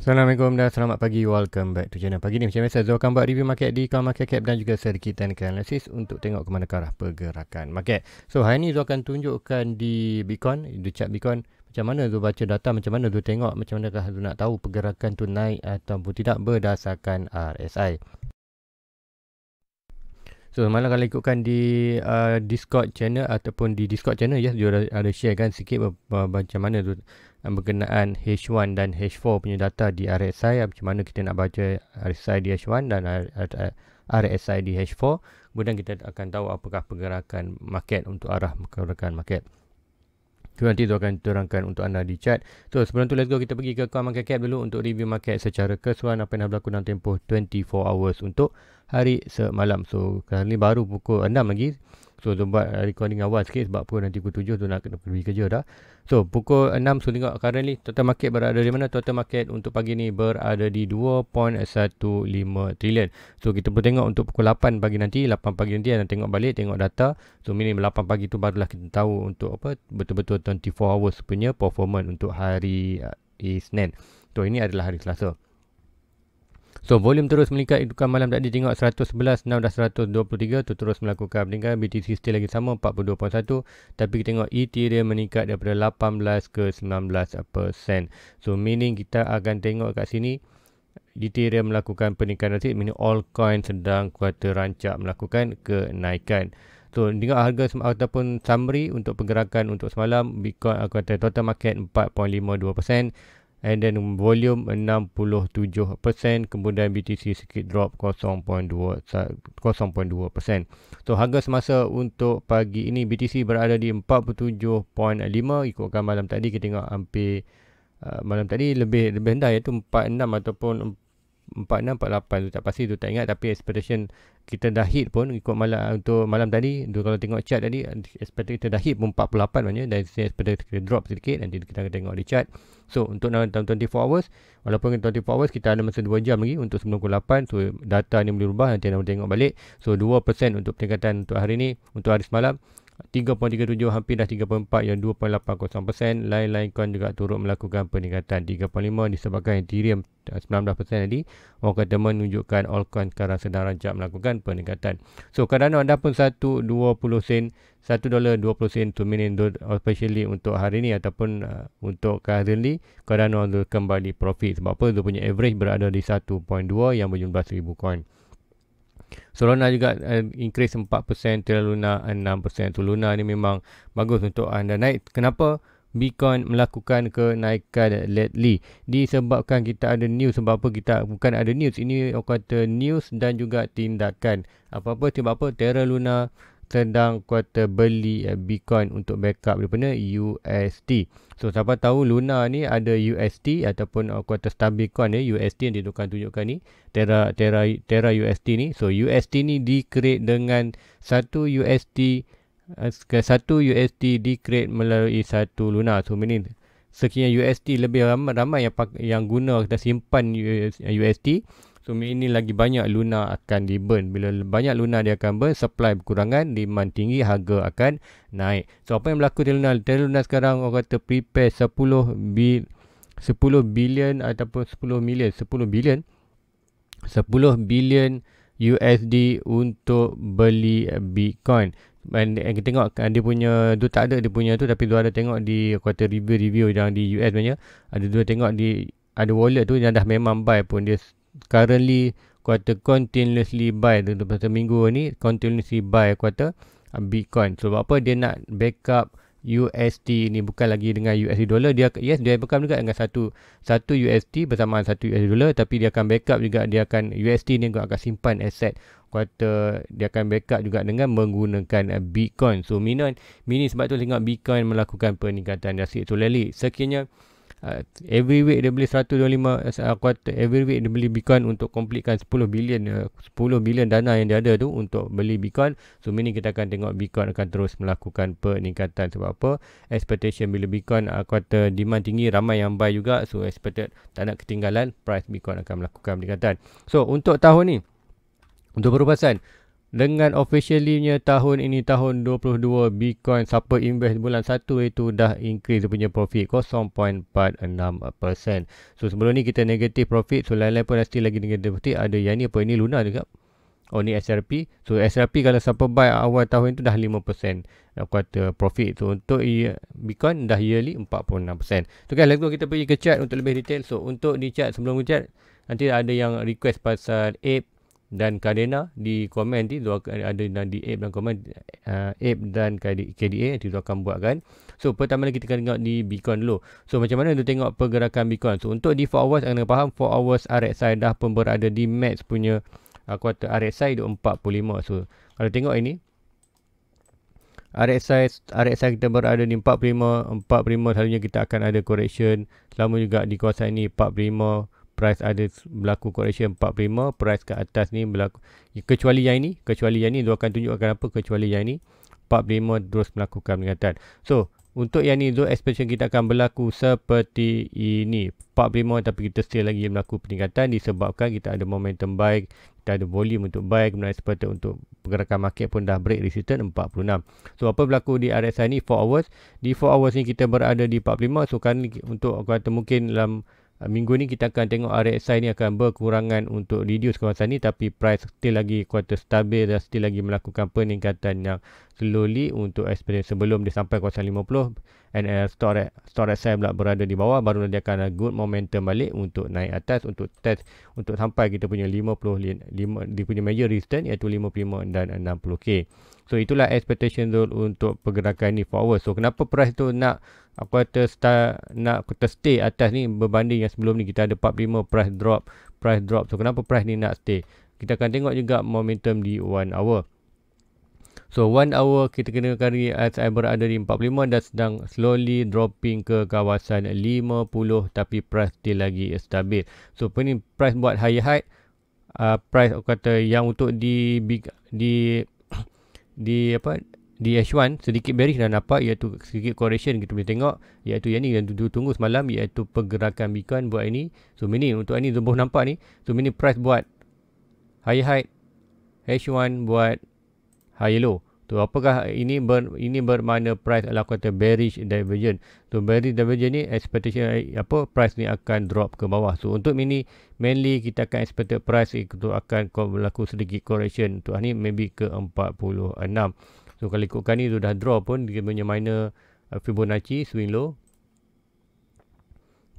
Assalamualaikum dan selamat pagi. Welcome back to channel. Pagi ni macam biasa Zul akan buat review market di Kalmar Market Cap dan juga sedikit technical analysis untuk tengok ke mana arah pergerakan market. So hari ni Zul akan tunjukkan di Bitcoin, di chart Bitcoin macam mana Zul baca data, macam mana Zul tengok, macam mana Zul nak tahu pergerakan tu naik ataupun tidak berdasarkan RSI. So semalam kalau ikutkan di uh, Discord channel ataupun di Discord channel ya yes, dia ada share kan sikit macam mana tu berkenaan H1 dan H4 punya data di RSI ah, macam mana kita nak baca RSI di H1 dan RSI di H4 kemudian kita akan tahu apakah pergerakan market untuk arah pergerakan market So, nanti tu akan terangkan untuk anda di chat. So, sebelum tu, let's go. Kita pergi ke Kuala Market Cap dulu untuk review market secara keseluruhan apa yang dah berlaku dalam tempoh 24 hours untuk hari semalam. So, kali ni baru pukul 6 lagi. So tu buat uh, recording awal sikit sebab pukul nanti pukul 7 tu nak kena pergi kerja dah. So pukul 6 so tengok currently total market berada di mana? Total market untuk pagi ni berada di 2.15 trilion. So kita perlu tengok untuk pukul 8 pagi nanti, 8 pagi nanti dan tengok balik tengok data. So minim 8 pagi tu barulah kita tahu untuk apa betul-betul 24 hours punya performance untuk hari uh, So ini adalah hari Selasa. So. So volume terus meningkat itu kan malam tadi tengok 111 now dah 123 tu terus melakukan peningkatan BTC still lagi sama 42.1 tapi kita tengok Ethereum meningkat daripada 18 ke 19%. So meaning kita akan tengok kat sini Ethereum melakukan peningkatan rasik meaning all coin sedang kuat rancak melakukan kenaikan. So tengok harga ataupun summary untuk pergerakan untuk semalam Bitcoin aku kata total market 4.52% and then volume 67% kemudian BTC sikit drop 0.2 0.2%. So harga semasa untuk pagi ini BTC berada di 47.5 ikutkan malam tadi kita tengok hampir uh, malam tadi lebih lebih rendah iaitu 46 ataupun 46, 48 tu tak pasti tu tak ingat tapi expectation kita dah hit pun ikut malam untuk malam tadi tu kalau tengok chart tadi expectation kita dah hit pun 48 maknanya dan expectation kita drop sedikit nanti kita akan tengok di chart so untuk dalam 24 hours walaupun 24 hours kita ada masa 2 jam lagi untuk 98 so data ni boleh berubah nanti kita tengok balik so 2% untuk peningkatan untuk hari ni untuk hari semalam 3.37 hampir dah 3.4 yang 2.80%. Lain-lain coin juga turut melakukan peningkatan 3.5 disebabkan Ethereum 19% eh, tadi. Orang kata menunjukkan all coin sekarang sedang rancak melakukan peningkatan. So kadang anda pun 1.20 sen, 1 dolar 20 sen to minin especially untuk hari ini ataupun uh, untuk currently kadang anda kembali profit. Sebab apa? Dia punya average berada di 1.2 yang berjumlah 1,000 coin. Solana juga uh, increase 4% Terra Luna 6%. So Luna ni memang bagus untuk anda naik. Kenapa? Bitcoin melakukan kenaikan lately disebabkan kita ada news sebab apa kita bukan ada news ini orang kata news dan juga tindakan apa-apa sebab apa Terra Luna tentang kuota beli eh, Bitcoin untuk backup daripada UST. So siapa tahu Luna ni ada UST ataupun eh, kuota stabil Bitcoin ya eh, UST yang ditukar tunjukkan ni Terra Terra Terra UST ni. So UST ni di create dengan satu UST eh, ke satu UST di create melalui satu Luna. So ini sekiranya UST lebih ramai, ramai yang yang guna kita simpan UST, UST sumi ini lagi banyak Luna akan di burn. Bila banyak Luna dia akan burn, supply berkurangan, demand tinggi, harga akan naik. So apa yang berlaku di Luna? Di Luna sekarang orang kata prepare 10 bil 10 bilion ataupun 10 million, 10 bilion 10 bilion USD untuk beli Bitcoin. And, and kita tengok dia punya tu tak ada dia punya tu tapi dua ada tengok di kuota review-review yang di US sebenarnya. Ada dua tengok di ada wallet tu yang dah memang buy pun dia currently quarter continuously buy dalam satu minggu ni continuously buy quarter uh, Bitcoin. So apa dia nak backup USD ni bukan lagi dengan USD dollar dia yes dia backup juga dengan satu satu USD bersamaan satu USD dollar tapi dia akan backup juga dia akan USD ni juga akan simpan aset quarter dia akan backup juga dengan menggunakan uh, Bitcoin. So minon mini sebab tu tengok Bitcoin melakukan peningkatan dia sikit tu lali. Sekiranya so, uh, every week dia beli 125 eh, uh, quarter every week dia beli bitcoin untuk completekan 10 billion, uh, 10 bilion dana yang dia ada tu untuk beli bitcoin so mini kita akan tengok bitcoin akan terus melakukan peningkatan sebab apa expectation bila bitcoin uh, quarter uh, demand tinggi ramai yang buy juga so expected tak nak ketinggalan price bitcoin akan melakukan peningkatan so untuk tahun ni untuk perubahan dengan officialnya tahun ini tahun 22 Bitcoin siapa invest bulan 1 itu dah increase punya profit 0.46%. So sebelum ni kita negatif profit so lain-lain pun still lagi dengan profit ada yang ni apa ini Luna juga. Oh ni SRP. So SRP kalau siapa buy awal tahun itu dah 5% kuarter eh, profit tu so, untuk Bitcoin dah yearly 46%. So guys let's go kita pergi ke chart untuk lebih detail. So untuk di chart sebelum ke chart nanti ada yang request pasal ape dan Kadena di komen nanti ada dan di Ape dan komen uh, Ape dan KDA nanti tu akan buat kan so pertama kita akan tengok di Bitcoin dulu so macam mana tu tengok pergerakan Bitcoin so untuk di 4 hours anda faham 4 hours RSI dah pun berada di max punya uh, kuota RSI 45 so kalau tengok ini RSI RSI kita berada di 45 45 selalunya kita akan ada correction selama juga di kawasan ini 45 price ada berlaku correction 45 price ke atas ni berlaku kecuali yang ini kecuali yang ini dia akan tunjukkan apa kecuali yang ini 45 terus melakukan peningkatan so untuk yang ni zone expansion kita akan berlaku seperti ini 45 tapi kita still lagi berlaku peningkatan disebabkan kita ada momentum baik kita ada volume untuk baik kemudian seperti untuk pergerakan market pun dah break resistance 46 so apa berlaku di RSI ni 4 hours di 4 hours ni kita berada di 45 so kan untuk aku kata mungkin dalam Ah, minggu ni kita akan tengok RSI ni akan berkurangan untuk reduce kawasan ni tapi price still lagi kuat stabil dan still lagi melakukan peningkatan yang slowly untuk experience sebelum dia sampai kawasan 50 and uh, store store RSI pula berada di bawah baru nanti akan good momentum balik untuk naik atas untuk test untuk sampai kita punya 50 5, dia punya major resistance iaitu 55 dan 60k So itulah expectation tu untuk pergerakan ni forward. So kenapa price tu nak aku kata nak kata stay atas ni berbanding yang sebelum ni kita ada 45 price drop price drop so kenapa price ni nak stay kita akan tengok juga momentum di 1 hour so 1 hour kita kena cari i berada di 45 dan sedang slowly dropping ke kawasan 50 tapi price still lagi stabil so ini price buat high high ah, uh, price kata yang untuk di big, di di apa di H1 sedikit bearish dan apa iaitu sedikit correction kita boleh tengok iaitu yang ni yang tunggu semalam iaitu pergerakan Bitcoin buat ini so mini untuk ini zoom nampak ni so mini price buat high high H1 buat high low tu so, apakah ini ber, ini bermakna price adalah kata bearish divergence so bearish divergence ni expectation eh, apa price ni akan drop ke bawah so untuk mini mainly kita akan expect price itu akan berlaku sedikit correction Tu ini maybe ke 46 So kalau ikutkan ni sudah draw pun dia punya minor uh, Fibonacci swing low.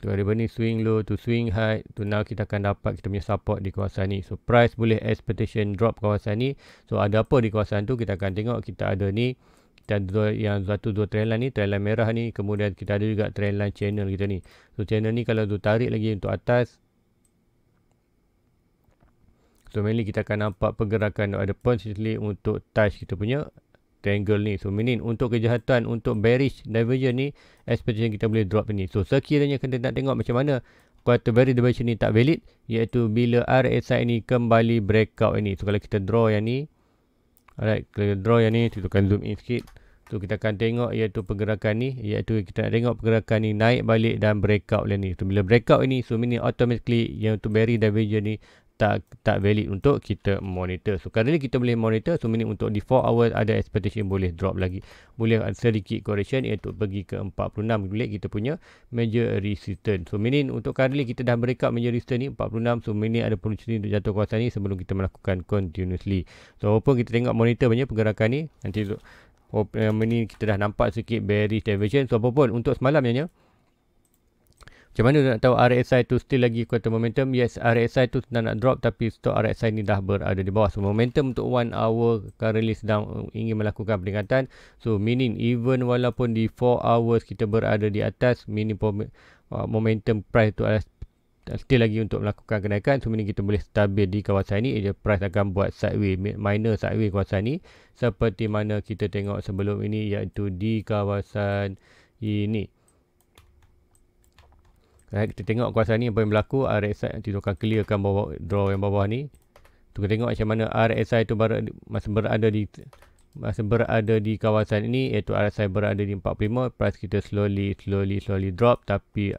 Tu ada ni swing low to swing high tu now kita akan dapat kita punya support di kawasan ni. So price boleh expectation drop kawasan ni. So ada apa di kawasan tu kita akan tengok kita ada ni kita ada yang satu dua trend line ni trend line merah ni kemudian kita ada juga trend line channel kita ni. So channel ni kalau tu tarik lagi untuk atas So mainly kita akan nampak pergerakan ada potentially untuk touch kita punya tangle ni. So meaning untuk kejahatan untuk bearish divergence ni expectation kita boleh drop ni. So sekiranya kita nak tengok macam mana quarter bearish divergence ni tak valid iaitu bila RSI ni kembali breakout ni. So kalau kita draw yang ni alright kalau kita draw yang ni kita akan zoom in sikit. So kita akan tengok iaitu pergerakan ni iaitu kita nak tengok pergerakan ni naik balik dan breakout lah ni. So bila breakout ni so meaning automatically yang tu bearish divergence ni tak tak valid untuk kita monitor. So kali ni kita boleh monitor. So ini untuk di 4 hours ada expectation boleh drop lagi. Boleh ada sedikit correction iaitu pergi ke 46 boleh kita punya major resistance. So ini untuk kali kita dah breakout major resistance ni 46. So ini ada potential untuk jatuh kuasa ni sebelum kita melakukan continuously. So walaupun kita tengok monitor banyak pergerakan ni nanti so, eh, ini kita dah nampak sikit bearish deviation. So apa pun untuk semalam sebenarnya macam mana nak tahu RSI tu still lagi kuat momentum? Yes, RSI tu sedang nak drop tapi stock RSI ni dah berada di bawah. So, momentum untuk one hour currently sedang uh, ingin melakukan peningkatan. So, meaning even walaupun di four hours kita berada di atas, meaning uh, momentum price tu adalah still lagi untuk melakukan kenaikan so ini kita boleh stabil di kawasan ini eh, price akan buat sideway minor sideway kawasan ini seperti mana kita tengok sebelum ini iaitu di kawasan ini Right, eh, kita tengok kuasa ni apa yang berlaku. RSI nanti tuan clearkan bawah, draw yang bawah ni. Tu kita tengok macam mana RSI tu baru, masa berada di masa berada di kawasan ini iaitu RSI berada di 45 price kita slowly slowly slowly drop tapi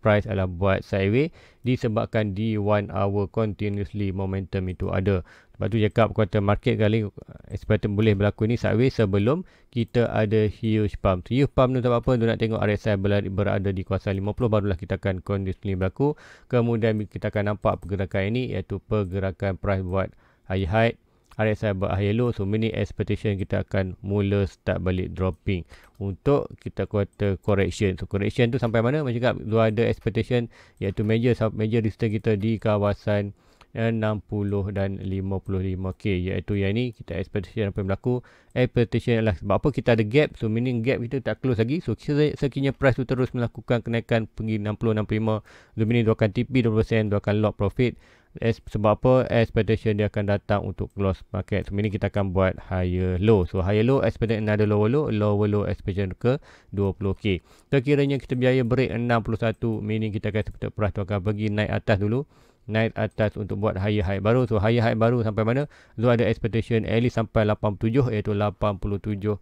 price adalah buat sideway disebabkan di one hour continuously momentum itu ada. Lepas tu cakap kuota market kali expected eh, boleh berlaku ni sideway sebelum kita ada huge pump. So, huge pump tu tak apa-apa nak tengok RSI berada di kuasa 50 barulah kita akan continuously berlaku. Kemudian kita akan nampak pergerakan ini iaitu pergerakan price buat high high RSI berakhir low so many expectation kita akan mula start balik dropping untuk kita kuota correction so correction tu sampai mana macam cakap dua ada expectation iaitu major sub major resistance kita di kawasan 60 eh, dan 55k iaitu yang ni kita expectation apa yang berlaku expectation adalah sebab apa kita ada gap so meaning gap kita tak close lagi so sekiranya price tu terus melakukan kenaikan pergi 60 65 so meaning dua akan tipi 20% dua akan lock profit As, sebab apa expectation dia akan datang untuk close market so, ini kita akan buat higher low so higher low expectation another lower low lower low expectation ke 20k so kiranya kita biaya break 61 meaning kita akan sepatut perah tu akan pergi naik atas dulu naik atas untuk buat higher high baru so higher high baru sampai mana so ada expectation at least sampai 87 iaitu 87 uh,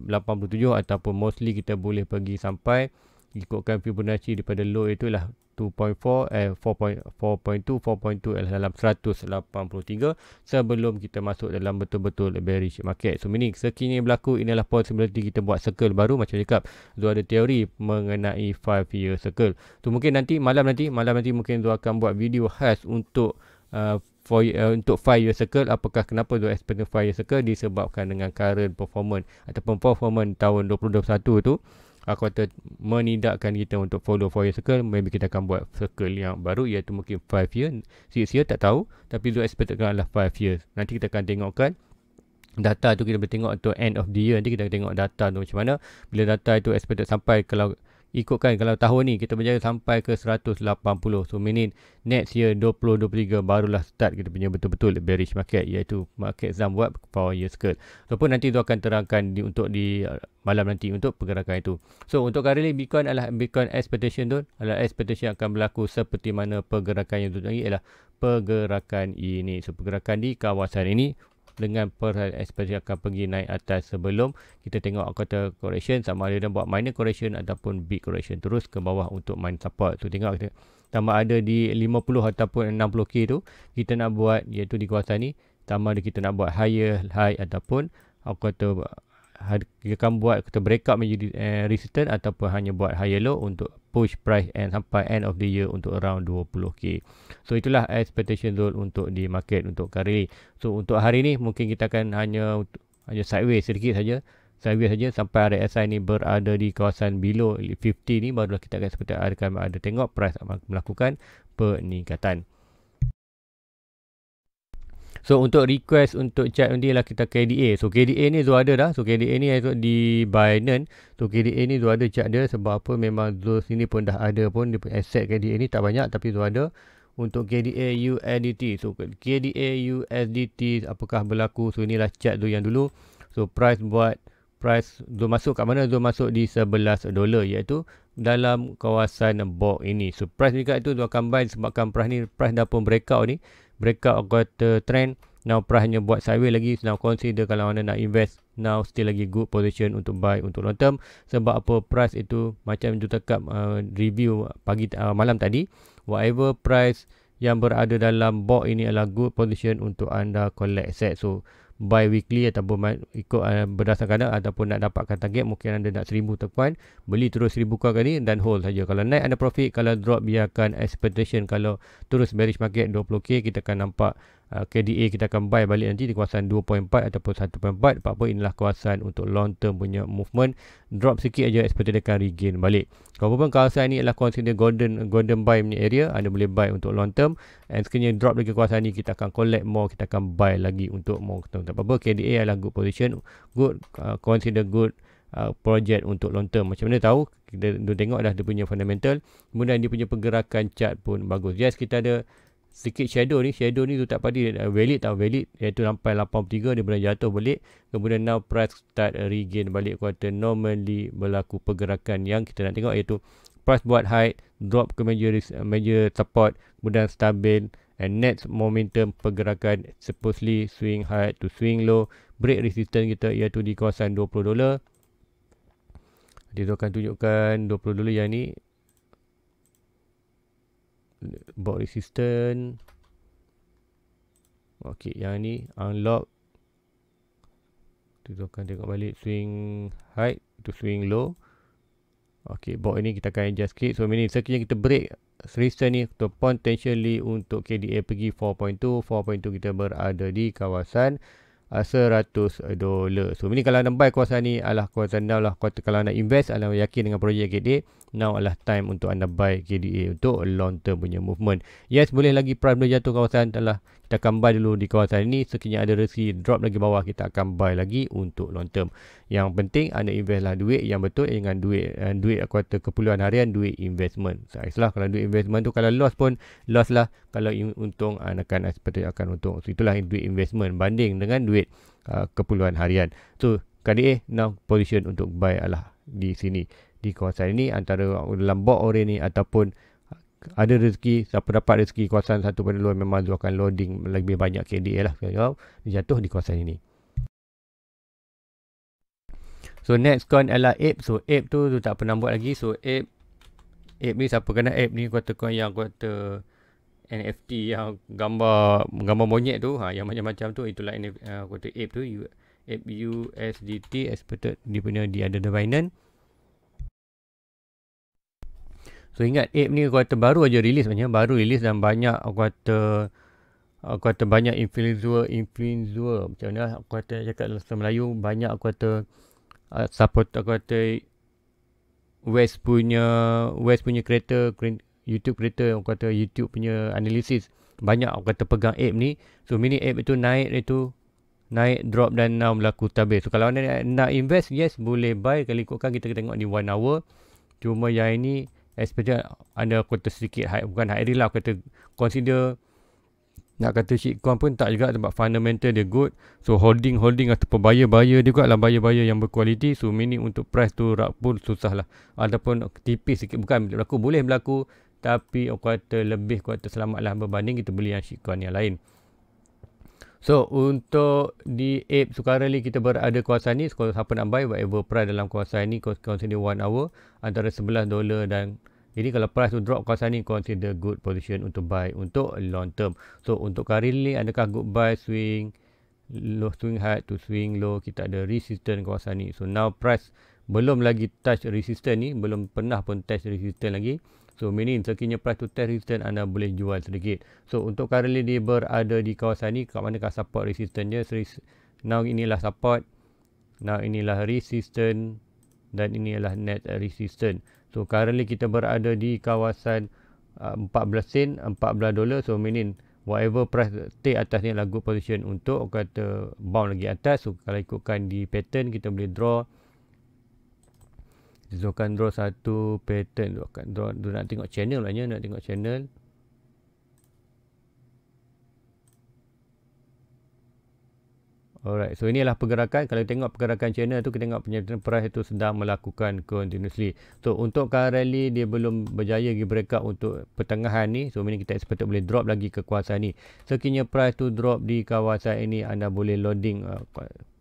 87 ataupun mostly kita boleh pergi sampai ikutkan Fibonacci daripada low itulah 2.4 eh 4.4.2 4.2 adalah dalam 183 sebelum kita masuk dalam betul-betul bearish market. So meaning sekini berlaku inilah possibility kita buat circle baru macam cakap Zul ada teori mengenai 5 year circle. Tu mungkin nanti malam nanti malam nanti mungkin Zul akan buat video khas untuk uh, for uh, untuk 5 year circle apakah kenapa do expect 5 circle disebabkan dengan current performance ataupun performance tahun 2021 tu aku kata menidakkan kita untuk follow four year circle maybe kita akan buat circle yang baru iaitu mungkin 5 year sia-sia tak tahu tapi lu expected adalah kan 5 years nanti kita akan tengokkan data tu kita boleh tengok untuk end of the year nanti kita akan tengok data tu macam mana bila data itu expected sampai kalau ikutkan kalau tahun ni kita berjaya sampai ke 180 so minit next year 2023 barulah start kita punya betul-betul bearish market iaitu market zam buat power year skirt so pun nanti tu akan terangkan di, untuk di uh, malam nanti untuk pergerakan itu so untuk kali ini bitcoin adalah bitcoin expectation tu adalah expectation akan berlaku seperti mana pergerakan yang tu lagi ialah pergerakan ini so pergerakan di kawasan ini dengan per ekspresi akan pergi naik atas sebelum kita tengok kata correction sama ada dia buat minor correction ataupun big correction terus ke bawah untuk main support tu tengok kita sama ada di 50 ataupun 60k tu kita nak buat iaitu di kawasan ni sama ada kita nak buat higher high ataupun aku kata jika akan buat kita break up menjadi uh, eh, resistant ataupun hanya buat higher low untuk push price and sampai end of the year untuk around 20k. So itulah expectation zone untuk di market untuk kali ini. So untuk hari ini mungkin kita akan hanya hanya sideways sedikit saja. Sideways saja sampai RSI ni berada di kawasan below 50 ni barulah kita akan seperti akan ada tengok price melakukan peningkatan. So untuk request untuk chat nanti lah kita KDA. So KDA ni Zul ada dah. So KDA ni esok di Binance. So KDA ni Zul ada chat dia sebab apa memang Zul sini pun dah ada pun. Dia punya asset KDA ni tak banyak tapi Zul ada. Untuk KDA USDT. So KDA USDT apakah berlaku. So inilah chat Zul yang dulu. So price buat price Zul masuk kat mana? Zul masuk di 11 dolar iaitu dalam kawasan box ini. So price dekat tu Zul akan buy sebabkan price ni price dah pun breakout ni breakout got the trend now price buat sideways lagi so now consider kalau anda nak invest now still lagi good position untuk buy untuk long term sebab apa price itu macam tu cakap uh, review pagi uh, malam tadi whatever price yang berada dalam box ini adalah good position untuk anda collect set. So buy weekly ataupun ikut uh, berdasarkan anda ataupun nak dapatkan target mungkin anda nak seribu tekuan beli terus seribu kuat kali dan hold saja kalau naik anda profit kalau drop biarkan expectation kalau terus bearish market 20k kita akan nampak Uh, KDA kita akan buy balik nanti di kawasan 2.4 ataupun 1.4 apa-apa inilah kawasan untuk long term punya movement drop sikit aja seperti dia akan regain balik kalau pun kawasan ni adalah consider golden golden buy punya area anda boleh buy untuk long term and sekiranya drop lagi kawasan ini kita akan collect more kita akan buy lagi untuk more term. apa-apa KDA adalah good position good uh, consider good uh, project untuk long term macam mana tahu kita, kita tengok dah dia punya fundamental kemudian dia punya pergerakan chart pun bagus yes kita ada sikit shadow ni shadow ni tu tak padi valid tak valid iaitu sampai 83 dia boleh jatuh balik kemudian now price start regain balik kuarter normally berlaku pergerakan yang kita nak tengok iaitu price buat high drop ke major major support kemudian stabil and next momentum pergerakan supposedly swing high to swing low break resistance kita iaitu di kawasan 20 dolar dia akan tunjukkan 20 dolar yang ni bot resistant Okey, yang ni unlock tutupkan tengok balik swing high to swing low Okey, bot ini kita akan adjust sikit so ini sekiranya kita break resistance ni to potentially untuk KDA pergi 4.2 4.2 kita berada di kawasan 100 ah, dolar. So ini kalau anda buy kawasan ni adalah kuasa now lah. Kalau anda invest anda yakin dengan projek KDA, now adalah time untuk anda buy KDA untuk long term punya movement. Yes boleh lagi prime dia jatuh kawasan adalah kita akan buy dulu di kawasan ini sekiranya ada rezeki drop lagi bawah kita akan buy lagi untuk long term yang penting anda investlah duit yang betul dengan duit eh, duit kuartal keperluan harian duit investment so, lah kalau duit investment tu kalau loss pun loss lah kalau untung anda akan seperti akan untung so, itulah duit investment banding dengan duit uh, kepuluhan harian so KDA now position untuk buy lah di sini di kawasan ini antara dalam box orange ni ataupun ada rezeki, siapa dapat rezeki kawasan satu pada luar memang dia akan loading lebih banyak KDA lah. Kalau dia jatuh di kawasan ini. So next coin adalah Ape. So Ape tu, tu tak pernah buat lagi. So Ape, Ape ni siapa kena Ape ni kuota coin yang kuota NFT yang gambar gambar monyet tu. Ha, yang macam-macam tu itulah NFT, uh, kuota Ape tu. Ape USDT expected dia punya dia ada the Binance. So ingat Ape ni aku kata baru aja rilis sebenarnya. Baru rilis dan banyak aku kata aku kata banyak influencer influencer macam mana aku lah, kata cakap dalam bahasa Melayu banyak aku kata uh, support aku kata West punya West punya creator YouTube creator aku kata YouTube punya analisis banyak aku kata pegang app ni so mini app itu naik itu naik drop dan now berlaku tabir so kalau anda nak invest yes boleh buy kalau ikutkan kita tengok di one hour cuma yang ini especially anda kota sedikit high, bukan high lah kata consider nak kata shitcoin pun tak juga sebab fundamental dia good so holding holding atau buyer buyer dia juga lah buyer buyer yang berkualiti so mini untuk price tu rak pun susah lah ataupun tipis sikit bukan berlaku boleh berlaku tapi orang kata lebih kuat selamat lah berbanding kita beli yang shitcoin yang lain So untuk di Sekarang ni kita berada kuasa ni so, siapa nak buy whatever price dalam kuasa ni consider one hour antara 11 dolar dan jadi kalau price tu drop kawasan ni consider good position untuk buy untuk long term. So untuk currently adakah good buy swing low swing high to swing low kita ada resistance kawasan ni. So now price belum lagi touch resistance ni, belum pernah pun touch resistance lagi. So meaning sekiranya price tu test resistance anda boleh jual sedikit. So untuk currently dia berada di kawasan ni kat manakah support resistance dia? Now inilah support. Now inilah resistance dan inilah net resistance. So currently kita berada di kawasan uh, 14 sen 14 dolar so meaning whatever price take atas ni adalah good position untuk kata bound lagi atas so kalau ikutkan di pattern kita boleh draw kita draw kan satu pattern tu draw tu nak tengok channel lah nak tengok channel Alright, so ini adalah pergerakan. Kalau tengok pergerakan channel tu, kita tengok penyertaan price itu sedang melakukan continuously. So, untuk car rally, dia belum berjaya lagi breakout untuk pertengahan ni. So, meaning kita expect boleh drop lagi ke kuasa ni. Sekiranya price tu drop di kawasan ini, anda boleh loading uh,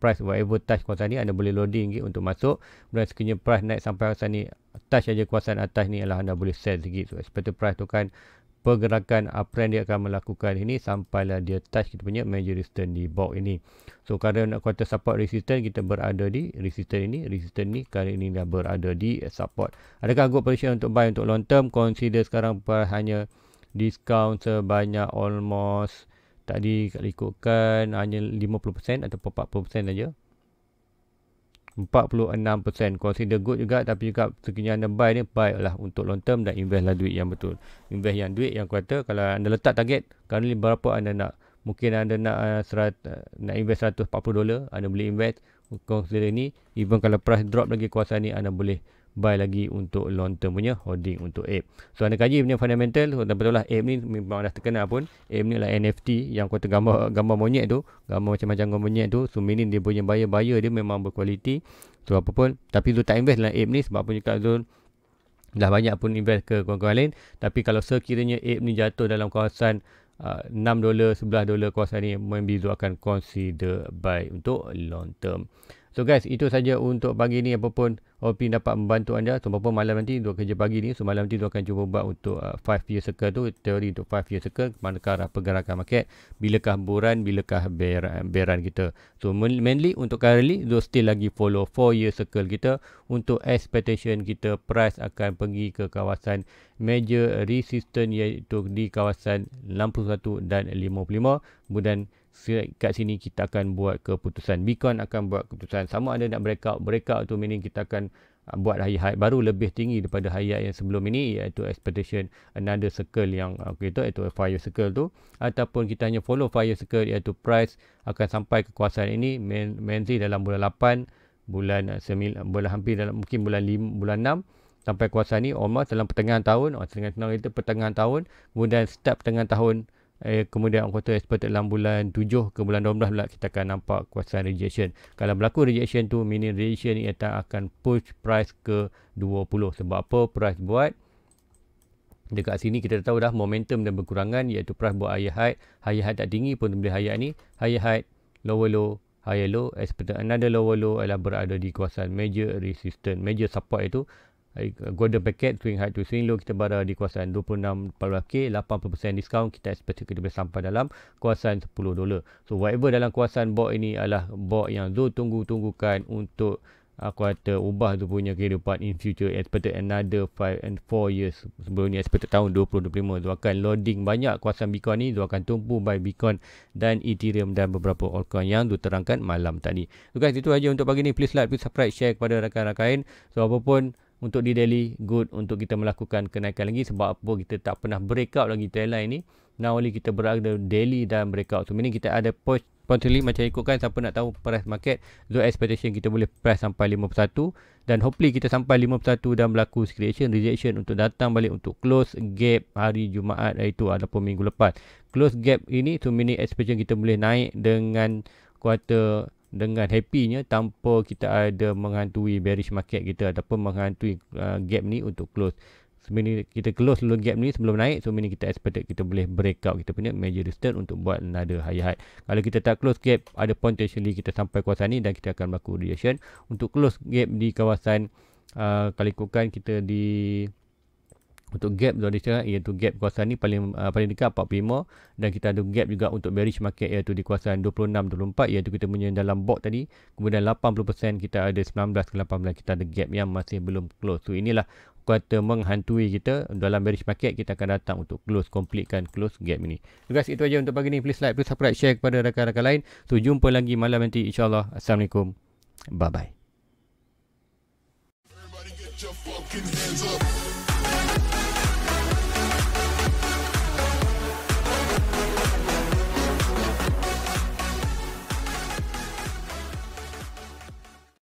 price whatever touch kuasa ni, anda boleh loading lagi untuk masuk. Kemudian sekiranya price naik sampai kawasan ni, touch aja kawasan atas ni, adalah anda boleh sell lagi. So, expect price tu kan pergerakan apa yang dia akan melakukan ini sampailah dia touch kita punya major resistance di bawah ini. So kalau nak kuat support resistance kita berada di resistance ini, resistance ni kali ini dah berada di support. Adakah good position untuk buy untuk long term? Consider sekarang hanya discount sebanyak almost tadi kalau ikutkan hanya 50% ataupun 40% saja 46% consider good juga tapi juga sekiranya anda buy ni buy lah untuk long term dan invest lah duit yang betul invest yang duit yang kuat kalau anda letak target kali ni berapa anda nak mungkin anda nak uh, serat, uh, nak invest 140 dolar anda boleh invest consider ni even kalau price drop lagi kuasa ni anda boleh buy lagi untuk long term punya holding untuk Ape. So anda kaji punya fundamental dan betul lah Ape ni memang dah terkenal pun. Ape ni lah NFT yang kota gambar gambar monyet tu. Gambar macam-macam gambar monyet tu. So meaning dia punya buyer-buyer dia memang berkualiti. So apa pun. Tapi tu tak invest dalam Ape ni sebab punya kat Zul dah banyak pun invest ke kawan-kawan lain. Tapi kalau sekiranya Ape ni jatuh dalam kawasan uh, 6 dolar, 11 dolar kawasan ni. Maybe Zul akan consider buy untuk long term. So guys, itu saja untuk pagi ni apa pun hoping dapat membantu anda. So apa pun malam nanti dua kerja pagi ni, so malam nanti dua akan cuba buat untuk 5 uh, year circle tu, teori untuk 5 year circle, manakah arah pergerakan market, bilakah buran, bilakah beran, uh, beran kita. So mainly untuk currently, do still lagi follow 4 year circle kita untuk expectation kita price akan pergi ke kawasan major resistance iaitu di kawasan 61 dan 55. Kemudian kat sini kita akan buat keputusan. Bitcoin akan buat keputusan. Sama ada nak breakout. Breakout tu meaning kita akan uh, buat high high baru lebih tinggi daripada high high yang sebelum ini iaitu expectation another circle yang uh, okay, itu iaitu fire circle tu ataupun kita hanya follow fire circle iaitu price akan sampai ke kuasaan ini menzi dalam bulan 8 bulan 9 uh, bulan hampir dalam mungkin bulan 5 bulan 6 sampai kuasa ni almost dalam pertengahan tahun atau oh, tengah-tengah itu pertengahan tahun kemudian start pertengahan tahun eh, kemudian orang kata expected dalam bulan 7 ke bulan 12 pula kita akan nampak kuasa rejection. Kalau berlaku rejection tu mini rejection ni akan push price ke 20. Sebab apa price buat? Dekat sini kita dah tahu dah momentum dan berkurangan iaitu price buat higher high. Higher high tak tinggi pun boleh high ni. high high, lower low, high low. Expected another lower low adalah berada di kuasa major resistance. Major support itu Uh, golden packet swing high to swing low kita berada di kuasaan 26.8k 80% discount kita expect kita boleh sampai dalam kuasaan 10 dolar so whatever dalam kuasaan bot ini adalah bot yang Zul tunggu-tunggukan untuk uh, aku kata ubah tu punya kehidupan in future expected another 5 and 4 years sebelum ni expected tahun 2025 tu akan loading banyak kuasa Bitcoin ni tu akan tumpu by Bitcoin dan Ethereum dan beberapa altcoin yang tu terangkan malam tadi so guys itu aja untuk pagi ni please like please subscribe share kepada rakan-rakan so apapun pun untuk di daily good untuk kita melakukan kenaikan lagi sebab apa kita tak pernah breakout lagi trendline ni now only kita berada daily dan breakout so meaning kita ada push potentially macam ikutkan siapa nak tahu price market low expectation kita boleh price sampai 51 dan hopefully kita sampai 51 dan berlaku creation rejection untuk datang balik untuk close gap hari Jumaat iaitu ataupun minggu lepas close gap ini to so meaning expectation kita boleh naik dengan kuarter dengan happynya tanpa kita ada menghantui bearish market kita ataupun menghantui uh, gap ni untuk close. Sebelum ni kita close dulu gap ni sebelum naik so meaning kita expected kita boleh breakout kita punya major resistance untuk buat another high high. Kalau kita tak close gap ada potentially kita sampai kawasan ni dan kita akan berlaku reaction untuk close gap di kawasan uh, kalau ikutkan kita di untuk gap tuan Malaysia iaitu gap kuasa ni paling uh, paling dekat 45 dan kita ada gap juga untuk bearish market iaitu di kuasaan 26 24 iaitu kita punya dalam box tadi kemudian 80% kita ada 19 ke 18 kita ada gap yang masih belum close so inilah kuota menghantui kita dalam bearish market kita akan datang untuk close completekan close gap ini so guys itu aja untuk pagi ni please like please subscribe share kepada rakan-rakan lain so jumpa lagi malam nanti insyaallah assalamualaikum bye bye Your fucking hands up.